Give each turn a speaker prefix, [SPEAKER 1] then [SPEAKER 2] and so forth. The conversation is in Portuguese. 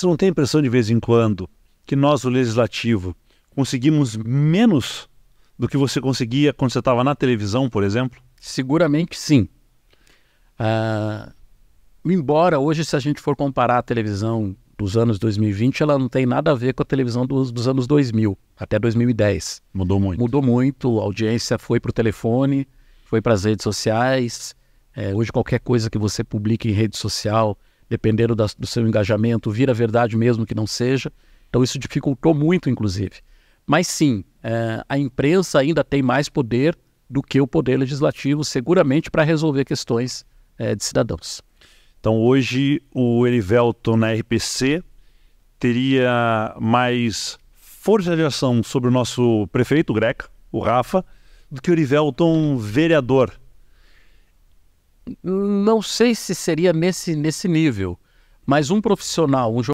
[SPEAKER 1] Você não tem a impressão de vez em quando que nós, o legislativo, conseguimos menos do que você conseguia quando você estava na televisão, por exemplo? Seguramente sim.
[SPEAKER 2] Uh, embora hoje, se a gente for comparar a televisão dos anos 2020, ela não tem nada a ver com a televisão dos, dos anos 2000, até 2010. Mudou muito. Mudou muito, a audiência foi para o telefone, foi para as redes sociais. É, hoje, qualquer coisa que você publique em rede social, dependendo da, do seu engajamento, vira verdade mesmo que não seja. Então isso dificultou muito, inclusive. Mas sim, é, a imprensa ainda tem mais poder do que o poder legislativo, seguramente para resolver questões é, de cidadãos. Então hoje o Erivelton na RPC
[SPEAKER 1] teria mais força de ação sobre o nosso prefeito o Greca, o Rafa, do que o Erivelton vereador não sei se seria nesse, nesse nível, mas um profissional, um